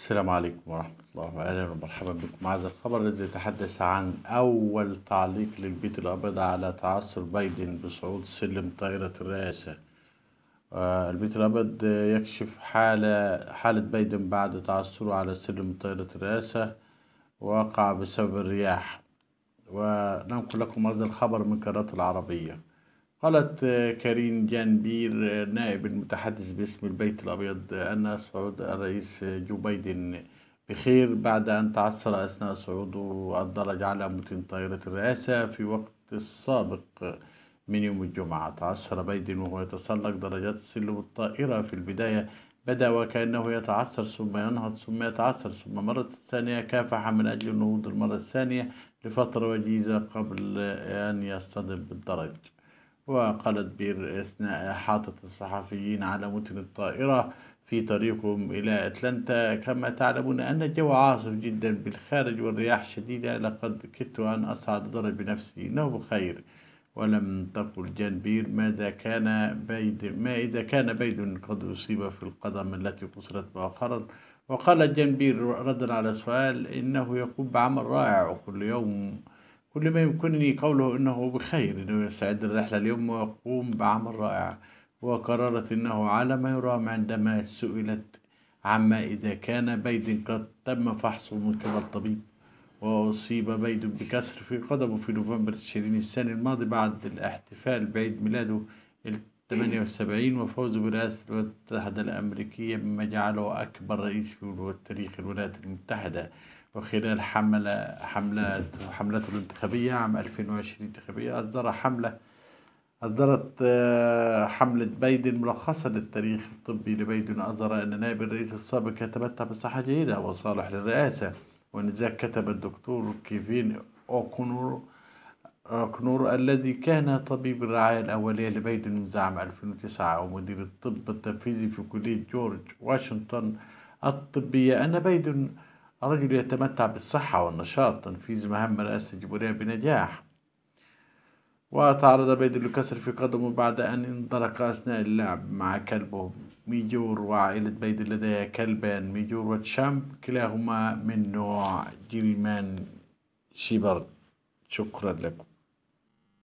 السلام عليكم ورحمة الله وبركاته ومرحبا بكم هذا الخبر الذي يتحدث عن أول تعليق للبيت الأبيض على تعثر بايدن بصعود سلم طائرة الرئاسة آه، البيت الأبيض يكشف حالة حالة بايدن بعد تعثره على سلم طائرة الرئاسة وقع بسبب الرياح وننقل لكم هذا الخبر من قناة العربية قالت آه، كارين جان بير آه، نائب المتحدث باسم البيت الأبيض آه، أن صعود الرئيس جو بايدن بخير بعد أن تعثر أثناء صعوده الدرج على متن طائرة الرئاسة في وقت السابق من يوم الجمعة تعثر بايدن وهو يتسلق درجات سلم الطائرة في البداية بدا وكأنه يتعثر ثم ينهض ثم يتعثر ثم مرة ثانية كافح من أجل النهوض المرة الثانية لفترة وجيزة قبل أن يصطدم بالدرج وقالت بير أثناء إحاطة الصحفيين على متن الطائرة في طريقهم إلى أتلانتا كما تعلمون أن الجو عاصف جدا بالخارج والرياح شديدة لقد كدت أن أصعد ضرب بنفسي إنه بخير ولم تقل جان بير ماذا كان بيد ما إذا كان بيد قد أصيب في القدم التي قصرت مؤخرا وقال بير ردا على السؤال إنه يقوم بعمل رائع وكل يوم كل ما يمكنني قوله إنه بخير إنه يستعد الرحلة اليوم ويقوم بعمل رائع وقررت إنه على ما يرام عندما سئلت عما إذا كان بيد قد تم فحصه من قبل طبيب وأصيب بيد بكسر في قدمه في نوفمبر تشرين السنة الماضي بعد الاحتفال بعيد ميلاده 78 وفوز الولايات المتحدة الأمريكية مما جعله أكبر رئيس في تاريخ الولايات المتحدة وخلال حملة حملات حملته الانتخابية عام 2020 انتخابية أصدر حملة أصدرت آه، حملة بايدن ملخصة للتاريخ الطبي لبايدن أظهر أن نائب الرئيس السابق كتبتها بصحة جيدة وصالح للرئاسة وأن كتب الدكتور كيفين أوكونور أكنور الذي كان طبيب الرعاية الأولية لبيدن من المزاعم 2009 ومدير الطب التنفيذي في كلية جورج واشنطن الطبية أن بيدن رجل يتمتع بالصحة والنشاط تنفيذ مهام رئاسة الجمهورية بنجاح وتعرض بيدن لكسر في قدمه بعد أن انطلق أثناء اللعب مع كلبه ميجور وعائلة بيدن لديها كلبان ميجور وتشامب كلاهما من نوع جيريمان شيبرد شكرا لكم